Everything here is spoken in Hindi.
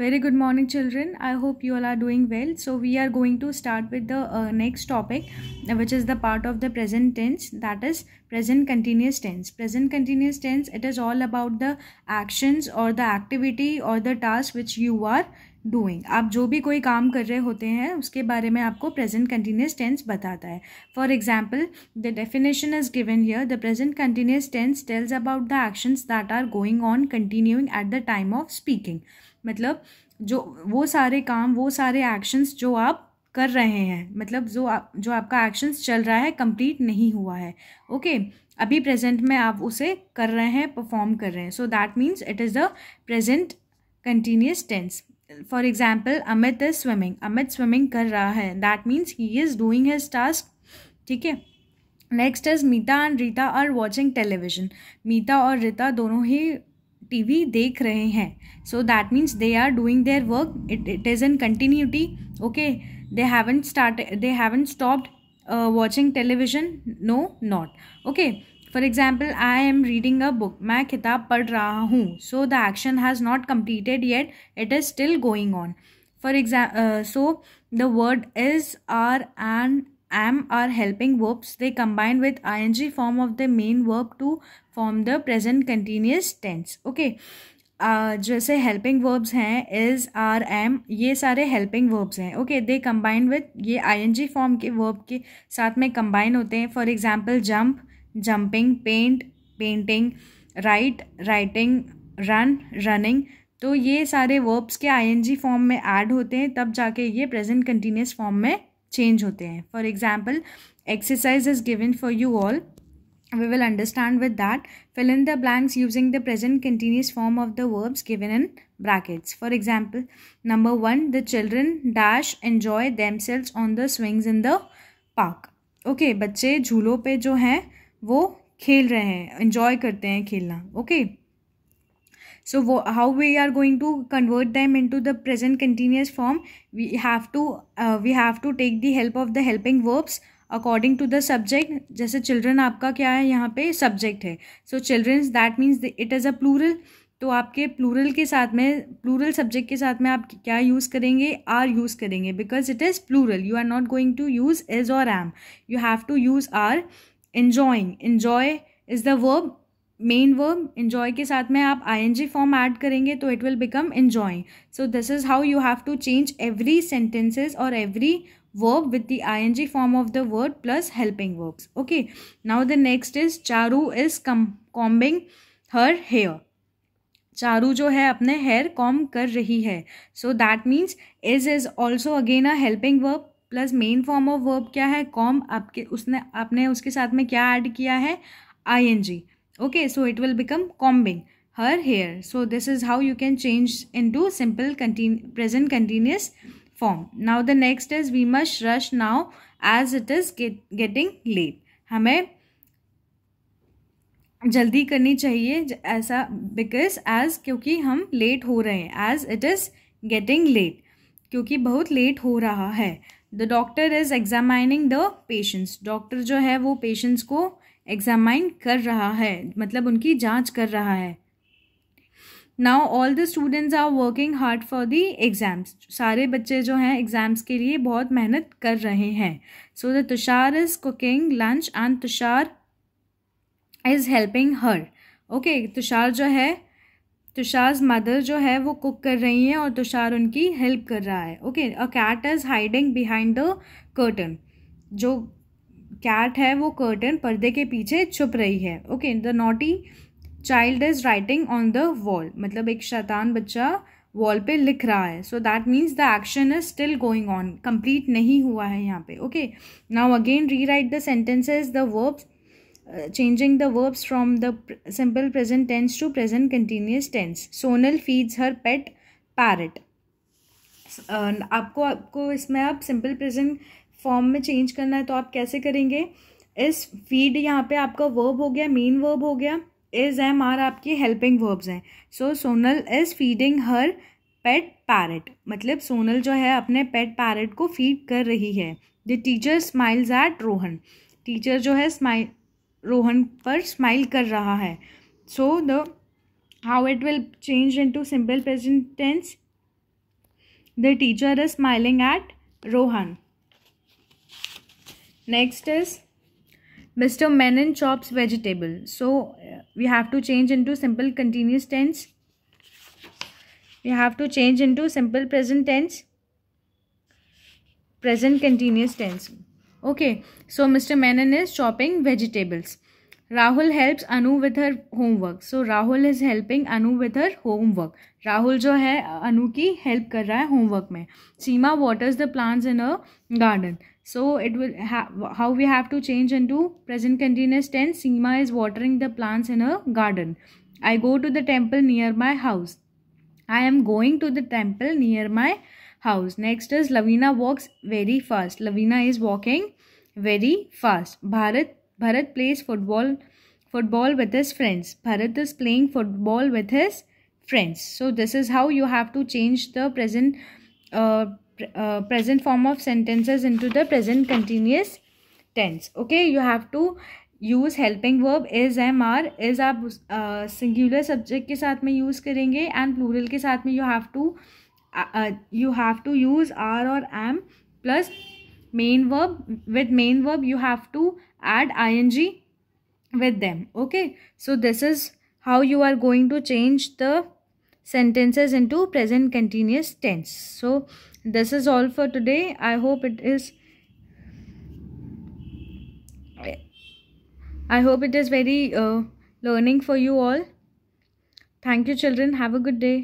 very good morning children i hope you all are doing well so we are going to start with the uh, next topic which is the part of the present tense that is present continuous tense present continuous tense it is all about the actions or the activity or the task which you are doing. आप जो भी कोई काम कर रहे होते हैं उसके बारे में आपको present continuous tense बताता है For example, the definition is given here. The present continuous tense tells about the actions that are going on, continuing at the time of speaking. मतलब जो वो सारे काम वो सारे एक्शंस जो आप कर रहे हैं मतलब जो आप जो आपका एक्शंस चल रहा है कंप्लीट नहीं हुआ है ओके अभी प्रेजेंट में आप उसे कर रहे हैं परफॉर्म कर रहे हैं so that means it is the present continuous tense for example Amit is swimming Amit swimming कर रहा है that means he is doing his task ठीक है next is Meeta and Rita are watching television Meeta और रीता दोनों ही टीवी देख रहे हैं so that means they are doing their work it it is in continuity okay they haven't start they haven't stopped watching television no not okay for example I am reading a book मैं किताब पढ़ रहा हूँ so the action has not completed yet it is still going on for exam so the word is are and am are helping verbs they combine with ing form of the main verb to form the present continuous tense okay uh, जैसे हेल्पिंग वर्ब्स हैं इज़ आर एम ये सारे हेल्पिंग वर्ब्स हैं ओके दे कंबाइन विद ये आई एन जी फॉर्म के वर्ब के साथ में कंबाइन होते हैं for example jump jumping paint painting write writing run running तो ये सारे वर्ब्स के आई एन जी फॉर्म में ऐड होते हैं तब जाके ये प्रेजेंट कंटिन्यूस फॉर्म में चेंज होते हैं for example exercise is given for you all we will understand with that fill in the blanks using the present continuous form of the verbs given in brackets for example number one the children dash enjoy themselves on the swings in the park okay बच्चे झूलों पर जो हैं वो खेल रहे हैं इन्जॉय करते हैं खेलना okay okay? so how we are going to convert them into the present continuous form we have to uh, we have to take the help of the helping verbs according to the subject जैसे चिल्ड्रन आपका क्या है यहाँ पे सब्जेक्ट है so childrens that means it is a plural तो आपके प्लूरल के साथ में प्लूरल सब्जेक्ट के साथ में आप क्या यूज़ करेंगे आर यूज़ करेंगे because it is plural you are not going to use is और am you have to use are enjoying enjoy is the verb main verb enjoy के साथ में आप I N G form add करेंगे तो it will become enjoy so this is how you have to change every sentences और every verb with the I N G form of the word plus helping verbs okay now the next is Charu is come combing her hair Charu जो है अपने हेयर कॉम कर रही है so that means is is also again a helping verb plus main form of verb क्या है कॉम आपके उसने आपने उसके साथ में क्या ऐड किया है I N G okay so it will become combing her hair so this is how you can change into simple continu present continuous form now the next is we must rush now as it is get, getting late हमें जल्दी करनी चाहिए ऐसा बिकॉज एज क्योंकि हम लेट हो रहे हैं as it is getting late क्योंकि बहुत लेट हो रहा है the doctor is examining the patients doctor जो है वो पेशेंट्स को एग्जामाइन कर रहा है मतलब उनकी जांच कर रहा है now all the students are working hard for the exams सारे बच्चे जो हैं एग्ज़ाम्स के लिए बहुत मेहनत कर रहे हैं so the Tushar is cooking lunch and Tushar is helping her okay Tushar जो है तुषार मदर जो है वो कुक कर रही हैं और तुषार उनकी हेल्प कर रहा है okay a cat is hiding behind the curtain जो कैट है वो कर्टन पर्दे के पीछे छुप रही है okay the naughty child is writing on the wall मतलब एक शैतान बच्चा वॉल पे लिख रहा है so that means the action is still going on complete नहीं हुआ है यहाँ पे okay now again rewrite the sentences the verbs changing the verbs from the simple present tense to present continuous tense Sonal feeds her pet parrot आपको आपको इसमें आप सिंपल प्रेजेंट फॉर्म में चेंज करना है तो आप कैसे करेंगे इस फीड यहाँ पे आपका वर्ब हो गया मेन वर्ब हो गया इज़ एम आर आपकी हेल्पिंग वर्ब्स हैं so Sonal is feeding her pet parrot मतलब सोनल जो है अपने पेट पैरट को फीड कर रही है the teacher smiles at Rohan teacher जो है स्माइल रोहन पर स्माइल कर रहा है so the how it will change into simple present tense the teacher is smiling at Rohan next is Mr. Menon chops vegetable. So we have to change into simple continuous tense. We have to change into simple present tense. Present continuous tense. Okay. So Mr. Menon is chopping vegetables. Rahul helps Anu with her homework so Rahul is helping Anu with her homework Rahul जो है अनु की हेल्प कर रहा है होमवर्क में Seema waters the plants in a garden so it will how we have to change into present continuous tense Seema is watering the plants in a garden I go to the temple near my house I am going to the temple near my house next is Lavina walks very fast Lavina is walking very fast Bharat Bharat plays football football with his friends. Bharat is playing football with his friends. So this is how you have to change the present uh, uh, present form of sentences into the present continuous tense. Okay, you have to use helping verb is am are is आप सिंगुलर uh, सब्जेक्ट के साथ में use करेंगे and plural के साथ to, you uh, uh, you have to use आर or am plus main verb with main verb you have to add ing with them okay so this is how you are going to change the sentences into present continuous tense so this is all for today i hope it is i hope it is very uh, learning for you all thank you children have a good day